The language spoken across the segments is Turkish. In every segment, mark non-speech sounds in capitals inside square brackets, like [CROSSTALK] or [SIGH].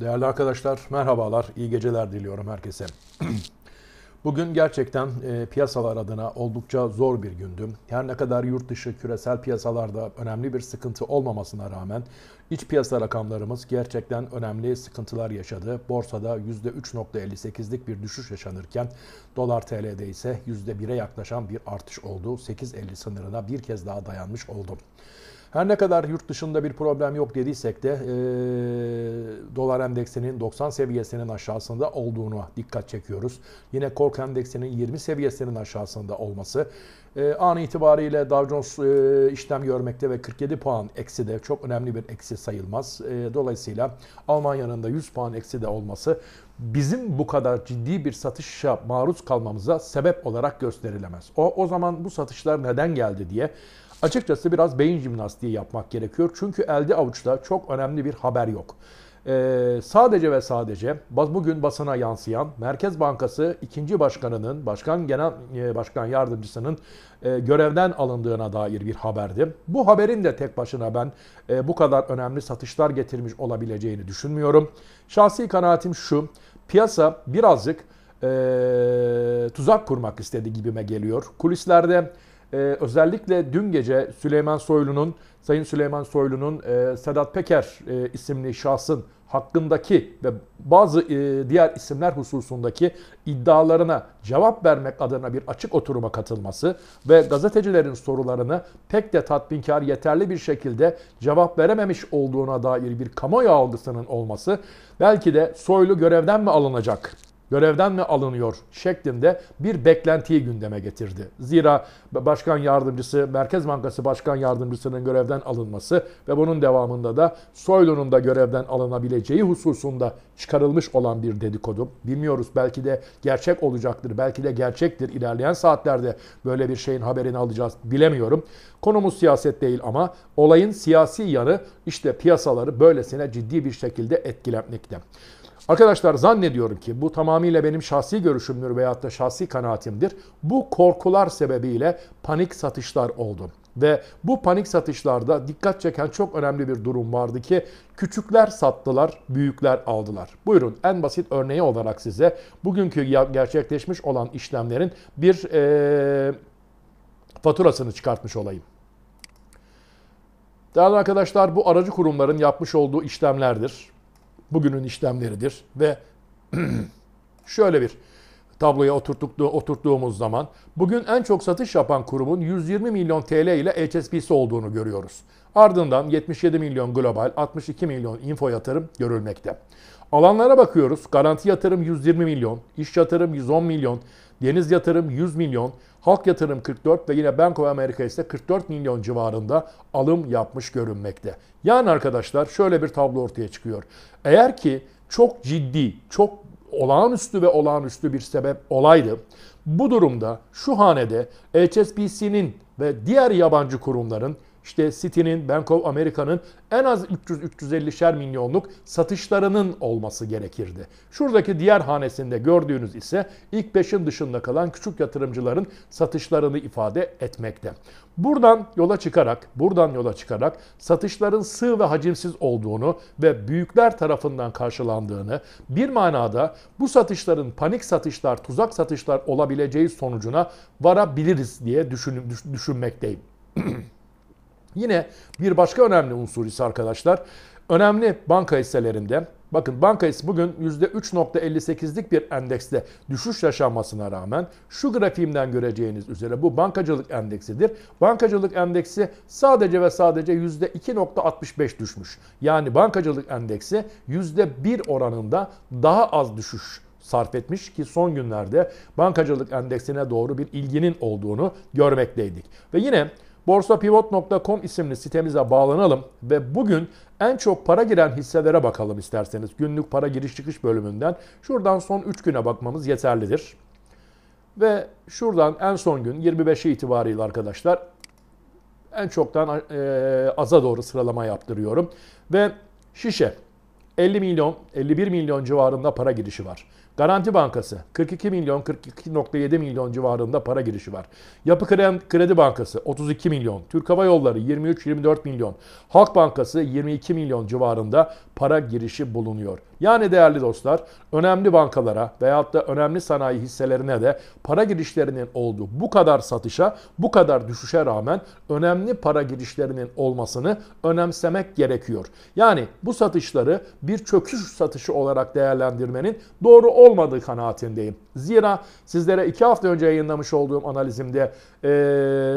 Değerli arkadaşlar merhabalar, iyi geceler diliyorum herkese. [CLEARS THROAT] Bugün gerçekten e, piyasalar adına oldukça zor bir gündüm. Her ne kadar yurt dışı küresel piyasalarda önemli bir sıkıntı olmamasına rağmen iç piyasa rakamlarımız gerçekten önemli sıkıntılar yaşadı. Borsada %3.58'lik bir düşüş yaşanırken dolar TL'de ise %1'e yaklaşan bir artış oldu. 8.50 sınırına bir kez daha dayanmış oldum. Her ne kadar yurt dışında bir problem yok dediysek de e, dolar endeksinin 90 seviyesinin aşağısında olduğunu dikkat çekiyoruz. Yine kork endeksinin 20 seviyesinin aşağısında olması. E, an itibariyle Dow Jones e, işlem görmekte ve 47 puan eksi de çok önemli bir eksi sayılmaz. E, dolayısıyla Almanya'nın da 100 puan eksi de olması bizim bu kadar ciddi bir satışa maruz kalmamıza sebep olarak gösterilemez. O, o zaman bu satışlar neden geldi diye Açıkçası biraz beyin jimnastiği yapmak gerekiyor. Çünkü elde avuçta çok önemli bir haber yok. Ee, sadece ve sadece bugün basına yansıyan Merkez Bankası ikinci başkanının, başkan genel e, başkan yardımcısının e, görevden alındığına dair bir haberdi. Bu haberin de tek başına ben e, bu kadar önemli satışlar getirmiş olabileceğini düşünmüyorum. Şahsi kanaatim şu, piyasa birazcık e, tuzak kurmak istedi gibime geliyor. Kulislerde ee, özellikle dün gece Süleyman Soylu'nun, Sayın Süleyman Soylu'nun e, Sedat Peker e, isimli şahsın hakkındaki ve bazı e, diğer isimler hususundaki iddialarına cevap vermek adına bir açık oturuma katılması ve gazetecilerin sorularını pek de tatminkar yeterli bir şekilde cevap verememiş olduğuna dair bir kamuoyu algısının olması belki de Soylu görevden mi alınacak? görevden mi alınıyor şeklinde bir beklentiyi gündeme getirdi. Zira Başkan Yardımcısı, Merkez Bankası Başkan Yardımcısının görevden alınması ve bunun devamında da Soylu'nun da görevden alınabileceği hususunda çıkarılmış olan bir dedikodu. Bilmiyoruz belki de gerçek olacaktır, belki de gerçektir. İlerleyen saatlerde böyle bir şeyin haberini alacağız bilemiyorum. Konumuz siyaset değil ama olayın siyasi yanı işte piyasaları böylesine ciddi bir şekilde etkilemekte. Arkadaşlar zannediyorum ki bu tamamıyla benim şahsi görüşümdür veyahut da şahsi kanaatimdir. Bu korkular sebebiyle panik satışlar oldu. Ve bu panik satışlarda dikkat çeken çok önemli bir durum vardı ki küçükler sattılar, büyükler aldılar. Buyurun en basit örneği olarak size bugünkü gerçekleşmiş olan işlemlerin bir ee, faturasını çıkartmış olayım. Değerli arkadaşlar bu aracı kurumların yapmış olduğu işlemlerdir bugünün işlemleridir ve [CLEARS THROAT] şöyle bir tabloya oturttuklu, oturttuğumuz zaman bugün en çok satış yapan kurumun 120 milyon TL ile HSBC olduğunu görüyoruz. Ardından 77 milyon global, 62 milyon info yatırım görülmekte. Alanlara bakıyoruz. Garanti yatırım 120 milyon, iş yatırım 110 milyon, deniz yatırım 100 milyon, halk yatırım 44 ve yine Bank of America ise 44 milyon civarında alım yapmış görünmekte. Yani arkadaşlar şöyle bir tablo ortaya çıkıyor. Eğer ki çok ciddi, çok olağanüstü ve olağanüstü bir sebep olaydı. Bu durumda şu hanede HSBC'nin ve diğer yabancı kurumların işte City'nin, Bank of America'nın en az 300-350'şer milyonluk satışlarının olması gerekirdi. Şuradaki diğer hanesinde gördüğünüz ise ilk beşin dışında kalan küçük yatırımcıların satışlarını ifade etmekte. Buradan yola çıkarak, buradan yola çıkarak satışların sığ ve hacimsiz olduğunu ve büyükler tarafından karşılandığını, bir manada bu satışların panik satışlar, tuzak satışlar olabileceği sonucuna varabiliriz diye düşün, düşünmekteyim. [CLEARS THROAT] Yine bir başka önemli unsur ise arkadaşlar önemli banka hisselerinde bakın banka hissesi bugün %3.58'lik bir endekste düşüş yaşanmasına rağmen şu grafiğimden göreceğiniz üzere bu bankacılık endeksidir. Bankacılık endeksi sadece ve sadece %2.65 düşmüş. Yani bankacılık endeksi %1 oranında daha az düşüş sarf etmiş ki son günlerde bankacılık endeksine doğru bir ilginin olduğunu görmekteydik. Ve yine borsapivot.com isimli sitemize bağlanalım ve bugün en çok para giren hisselere bakalım isterseniz. Günlük para giriş çıkış bölümünden şuradan son 3 güne bakmamız yeterlidir. Ve şuradan en son gün 25'i itibariyle arkadaşlar en çoktan e, aza doğru sıralama yaptırıyorum. Ve şişe 50 milyon 51 milyon civarında para girişi var. Garanti Bankası 42 milyon 42.7 milyon civarında para girişi var. Yapı Kredi Bankası 32 milyon, Türk Hava Yolları 23-24 milyon, Halk Bankası 22 milyon civarında para girişi bulunuyor. Yani değerli dostlar önemli bankalara veyahut da önemli sanayi hisselerine de para girişlerinin olduğu bu kadar satışa, bu kadar düşüşe rağmen önemli para girişlerinin olmasını önemsemek gerekiyor. Yani bu satışları bir çöküş satışı olarak değerlendirmenin doğru olmadığı kanaatindeyim. Zira sizlere iki hafta önce yayınlamış olduğum analizimde e,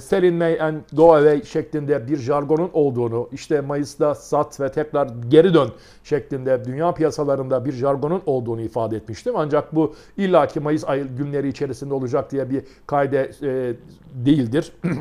Selin May and Go Away şeklinde bir jargonun olduğunu, işte Mayıs'ta sat ve tekrar geri dön şeklinde dünya piyasaları aralarında bir jargonun olduğunu ifade etmiştim. Ancak bu illaki Mayıs ay günleri içerisinde olacak diye bir kaide e, değildir. [CLEARS THROAT]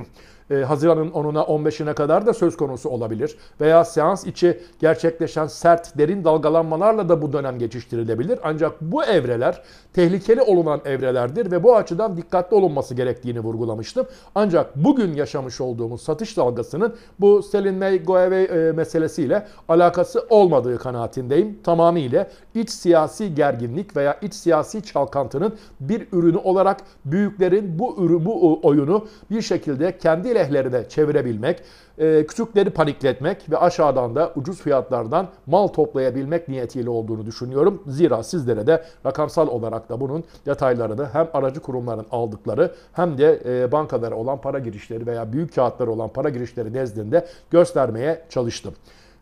e, Haziran'ın 10'una 15'ine kadar da söz konusu olabilir. Veya seans içi gerçekleşen sert derin dalgalanmalarla da bu dönem geçiştirilebilir. Ancak bu evreler tehlikeli olunan evrelerdir ve bu açıdan dikkatli olunması gerektiğini vurgulamıştım. Ancak bugün yaşamış olduğumuz satış dalgasının bu Selin May Goeve e, meselesiyle alakası olmadığı kanaatindeyim. Tamamıyla iç siyasi gerginlik veya iç siyasi çalkantının bir ürünü olarak büyüklerin bu ürü, bu oyunu bir şekilde kendi değil çevirebilmek, e, küçükleri panikletmek ve aşağıdan da ucuz fiyatlardan mal toplayabilmek niyetiyle olduğunu düşünüyorum. Zira sizlere de rakamsal olarak da bunun detaylarını hem aracı kurumların aldıkları hem de e, bankalara olan para girişleri veya büyük kağıtlara olan para girişleri nezdinde göstermeye çalıştım.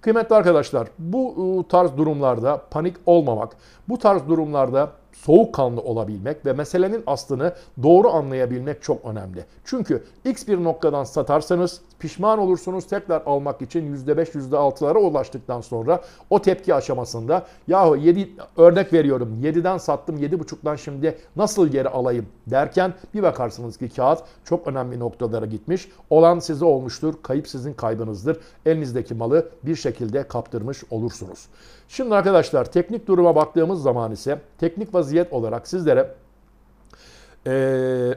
Kıymetli arkadaşlar bu tarz durumlarda panik olmamak, bu tarz durumlarda soğukkanlı olabilmek ve meselenin aslını doğru anlayabilmek çok önemli. Çünkü x bir noktadan satarsanız pişman olursunuz tekrar almak için %5 %6'lara ulaştıktan sonra o tepki aşamasında yahu 7 örnek veriyorum 7'den sattım 7.5'dan şimdi nasıl geri alayım derken bir bakarsınız ki kağıt çok önemli noktalara gitmiş. Olan size olmuştur. Kayıp sizin kaybınızdır. Elinizdeki malı bir şekilde kaptırmış olursunuz. Şimdi arkadaşlar teknik duruma baktığımız zaman ise teknik ve vaziyet olarak sizlere ee,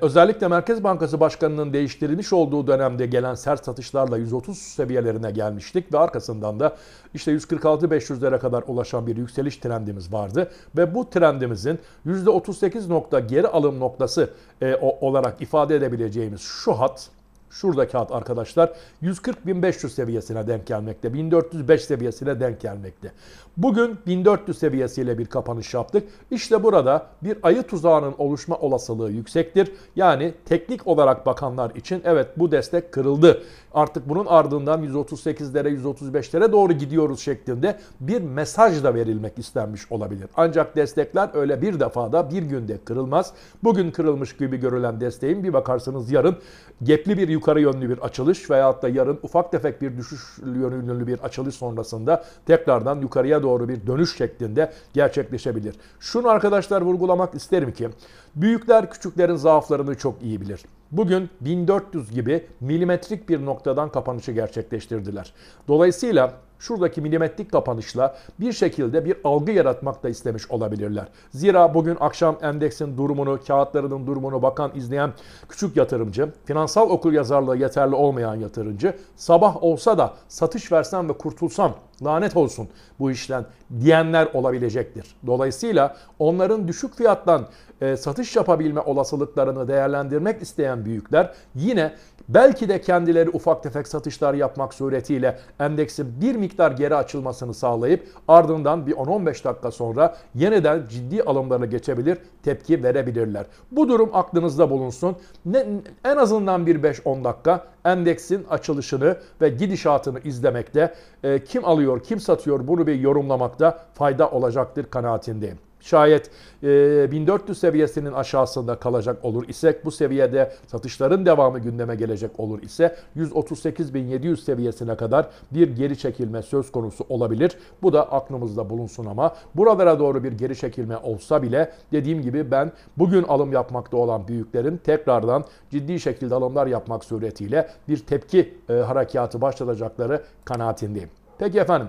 özellikle Merkez Bankası Başkanı'nın değiştirilmiş olduğu dönemde gelen sert satışlarla 130 seviyelerine gelmiştik ve arkasından da işte 146-500'lere kadar ulaşan bir yükseliş trendimiz vardı. Ve bu trendimizin %38 nokta geri alım noktası e, o, olarak ifade edebileceğimiz şu hat Şurada kağıt arkadaşlar 140.500 seviyesine denk gelmekte. 1405 seviyesine denk gelmekte. Bugün 1400 seviyesiyle bir kapanış yaptık. İşte burada bir ayı tuzağının oluşma olasılığı yüksektir. Yani teknik olarak bakanlar için evet bu destek kırıldı. Artık bunun ardından 138'lere 135'lere doğru gidiyoruz şeklinde bir mesaj da verilmek istenmiş olabilir. Ancak destekler öyle bir defada bir günde kırılmaz. Bugün kırılmış gibi görülen desteğin bir bakarsınız yarın gepli bir yukarı yukarı yönlü bir açılış veyahut da yarın ufak tefek bir düşüş yönlü bir açılış sonrasında tekrardan yukarıya doğru bir dönüş şeklinde gerçekleşebilir. Şunu arkadaşlar vurgulamak isterim ki büyükler küçüklerin zaaflarını çok iyi bilir. Bugün 1400 gibi milimetrik bir noktadan kapanışı gerçekleştirdiler. Dolayısıyla şuradaki milimetrik kapanışla bir şekilde bir algı yaratmak da istemiş olabilirler. Zira bugün akşam endeksin durumunu, kağıtlarının durumunu bakan, izleyen küçük yatırımcı, finansal okul yazarlığı yeterli olmayan yatırımcı, sabah olsa da satış versem ve kurtulsam lanet olsun bu işten diyenler olabilecektir. Dolayısıyla onların düşük fiyattan e, satış yapabilme olasılıklarını değerlendirmek isteyen büyükler yine belki de kendileri ufak tefek satışlar yapmak suretiyle endeksin bir miktar geri açılmasını sağlayıp ardından bir 10-15 dakika sonra yeniden ciddi alımlara geçebilir, tepki verebilirler. Bu durum aklınızda bulunsun. Ne, en azından bir 5-10 dakika endeksin açılışını ve gidişatını izlemekte e, kim alıyor alıyor, kim satıyor bunu bir yorumlamakta fayda olacaktır kanaatindeyim. Şayet 1400 e, seviyesinin aşağısında kalacak olur isek bu seviyede satışların devamı gündeme gelecek olur ise 138.700 seviyesine kadar bir geri çekilme söz konusu olabilir. Bu da aklımızda bulunsun ama buralara doğru bir geri çekilme olsa bile dediğim gibi ben bugün alım yapmakta olan büyüklerin tekrardan ciddi şekilde alımlar yapmak suretiyle bir tepki e, harekatı başlatacakları kanaatindeyim. Peki efendim.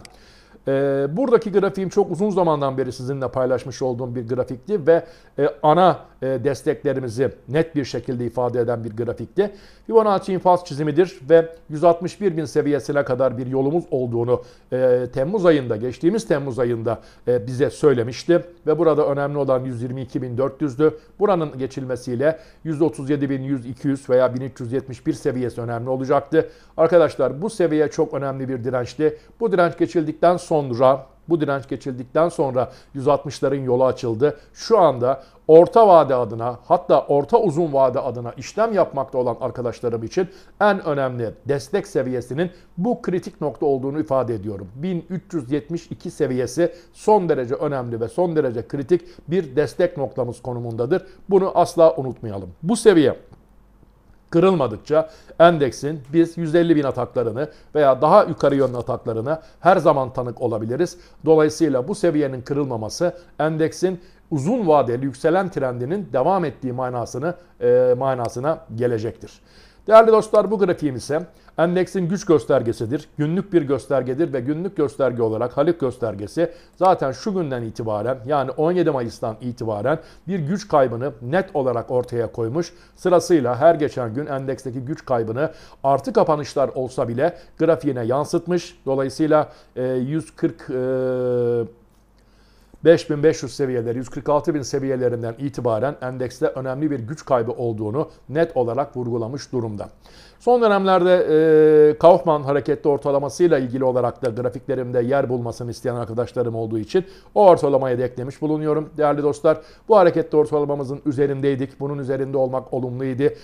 E, buradaki grafiğim çok uzun zamandan beri sizinle paylaşmış olduğum bir grafikti ve e, ana e, desteklerimizi net bir şekilde ifade eden bir grafikti. Fibonacci infaz çizimidir ve 161 bin seviyesine kadar bir yolumuz olduğunu e, Temmuz ayında, geçtiğimiz Temmuz ayında e, bize söylemişti. Ve burada önemli olan 122.400'dü. Buranın geçilmesiyle 137.100-200 veya 1371 seviyesi önemli olacaktı. Arkadaşlar bu seviye çok önemli bir dirençti. Bu direnç geçildikten sonra sonra bu direnç geçildikten sonra 160'ların yolu açıldı. Şu anda orta vade adına hatta orta uzun vade adına işlem yapmakta olan arkadaşlarım için en önemli destek seviyesinin bu kritik nokta olduğunu ifade ediyorum. 1372 seviyesi son derece önemli ve son derece kritik bir destek noktamız konumundadır. Bunu asla unutmayalım. Bu seviye kırılmadıkça endeksin biz 150 bin ataklarını veya daha yukarı yönlü ataklarını her zaman tanık olabiliriz. Dolayısıyla bu seviyenin kırılmaması endeksin uzun vadeli yükselen trendinin devam ettiği manasını e, manasına gelecektir. Değerli dostlar bu grafiğim ise endeksin güç göstergesidir. Günlük bir göstergedir ve günlük gösterge olarak Halik göstergesi zaten şu günden itibaren yani 17 Mayıs'tan itibaren bir güç kaybını net olarak ortaya koymuş. Sırasıyla her geçen gün endeksteki güç kaybını artı kapanışlar olsa bile grafiğine yansıtmış. Dolayısıyla 140 e, 5500 seviyeleri, 146 bin seviyelerinden itibaren endekste önemli bir güç kaybı olduğunu net olarak vurgulamış durumda. Son dönemlerde e, Kaufman hareketli ortalamasıyla ilgili olarak da grafiklerimde yer bulmasını isteyen arkadaşlarım olduğu için o ortalamaya da eklemiş bulunuyorum. Değerli dostlar bu hareketli ortalamamızın üzerindeydik. Bunun üzerinde olmak olumluydu. E,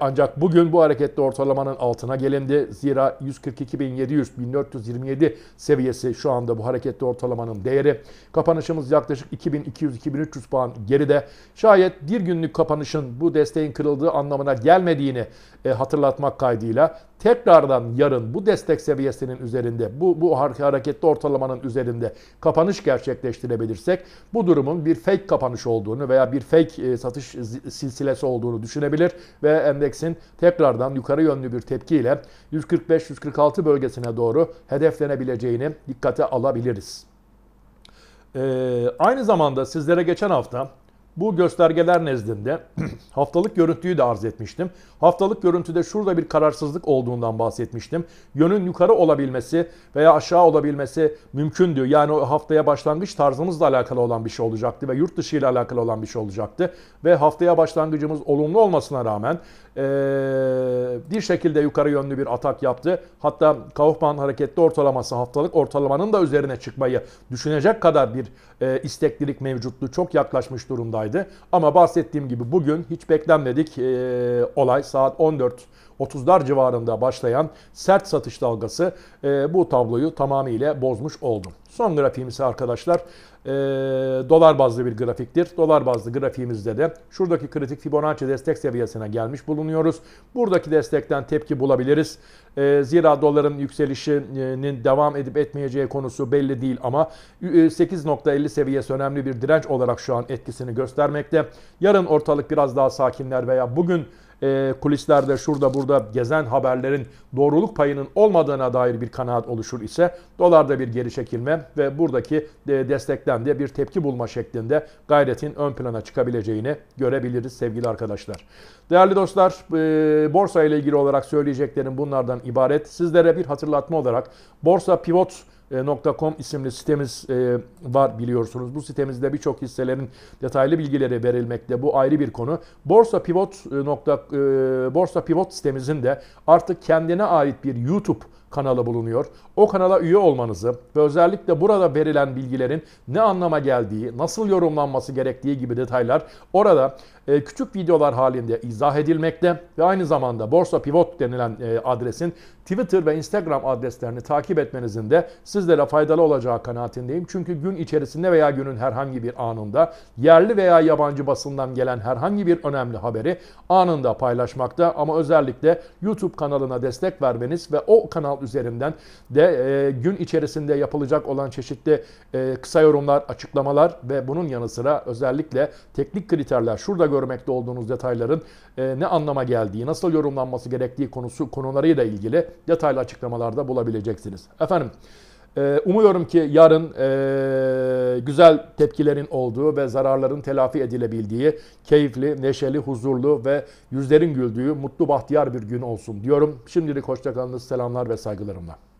ancak bugün bu hareketli ortalamanın altına gelindi. Zira 142.700-1427 seviyesi şu anda bu hareketli ortalamanın değeri. Kapanışımız yaklaşık 2200-2300 puan geride. Şayet bir günlük kapanışın bu desteğin kırıldığı anlamına gelmediğini e, hatırlatmak kaydıyla tekrardan yarın bu destek seviyesinin üzerinde, bu, bu hareketli ortalamanın üzerinde kapanış gerçekleştirebilirsek bu durumun bir fake kapanış olduğunu veya bir fake e, satış silsilesi olduğunu düşünebilir ve endeksin tekrardan yukarı yönlü bir tepkiyle 145-146 bölgesine doğru hedeflenebileceğini dikkate alabiliriz. Ee, aynı zamanda sizlere geçen hafta bu göstergeler nezdinde [CLEARS THROAT] haftalık görüntüyü de arz etmiştim. Haftalık görüntüde şurada bir kararsızlık olduğundan bahsetmiştim. Yönün yukarı olabilmesi veya aşağı olabilmesi mümkündü. Yani o haftaya başlangıç tarzımızla alakalı olan bir şey olacaktı ve yurt dışı ile alakalı olan bir şey olacaktı. Ve haftaya başlangıcımız olumlu olmasına rağmen ee, bir şekilde yukarı yönlü bir atak yaptı. Hatta Kaufman hareketli ortalaması haftalık ortalamanın da üzerine çıkmayı düşünecek kadar bir e, isteklilik mevcuttu. Çok yaklaşmış durumda durumdaydı. Ama bahsettiğim gibi bugün hiç beklenmedik e, olay saat 14 30'lar civarında başlayan sert satış dalgası e, bu tabloyu tamamıyla bozmuş oldu. Son grafiğimiz arkadaşlar e, dolar bazlı bir grafiktir. Dolar bazlı grafiğimizde de şuradaki kritik Fibonacci destek seviyesine gelmiş bulunuyoruz. Buradaki destekten tepki bulabiliriz. E, zira doların yükselişinin devam edip etmeyeceği konusu belli değil ama 8.50 e, seviyesi önemli bir direnç olarak şu an etkisini göstermekte. Yarın ortalık biraz daha sakinler veya bugün e, kulislerde şurada burada gezen haberlerin doğruluk payının olmadığına dair bir kanaat oluşur ise dolarda bir geri çekilme ve buradaki e, destekten de bir tepki bulma şeklinde gayretin ön plana çıkabileceğini görebiliriz sevgili arkadaşlar. Değerli dostlar e, borsa ile ilgili olarak söyleyeceklerim bunlardan ibaret. Sizlere bir hatırlatma olarak borsa pivot e, .com isimli sitemiz e, var biliyorsunuz. Bu sitemizde birçok hisselerin detaylı bilgileri verilmekte. Bu ayrı bir konu. Borsa Pivot e, nokta, Borsa Pivot sitemizin de artık kendine ait bir YouTube kanalı bulunuyor. O kanala üye olmanızı ve özellikle burada verilen bilgilerin ne anlama geldiği, nasıl yorumlanması gerektiği gibi detaylar orada e, küçük videolar halinde izah edilmekte ve aynı zamanda Borsa Pivot denilen e, adresin Twitter ve Instagram adreslerini takip etmenizin de sizlere faydalı olacağı kanaatindeyim. Çünkü gün içerisinde veya günün herhangi bir anında yerli veya yabancı basından gelen herhangi bir önemli haberi anında paylaşmakta ama özellikle YouTube kanalına destek vermeniz ve o kanal üzerinden de e, gün içerisinde yapılacak olan çeşitli e, kısa yorumlar, açıklamalar ve bunun yanı sıra özellikle teknik kriterler, şurada görmekte olduğunuz detayların e, ne anlama geldiği, nasıl yorumlanması gerektiği konusu konularıyla ilgili detaylı açıklamalarda bulabileceksiniz. Efendim ee, umuyorum ki yarın e, güzel tepkilerin olduğu ve zararların telafi edilebildiği, keyifli, neşeli, huzurlu ve yüzlerin güldüğü mutlu bahtiyar bir gün olsun diyorum. Şimdilik hoşçakalınız, selamlar ve saygılarımla.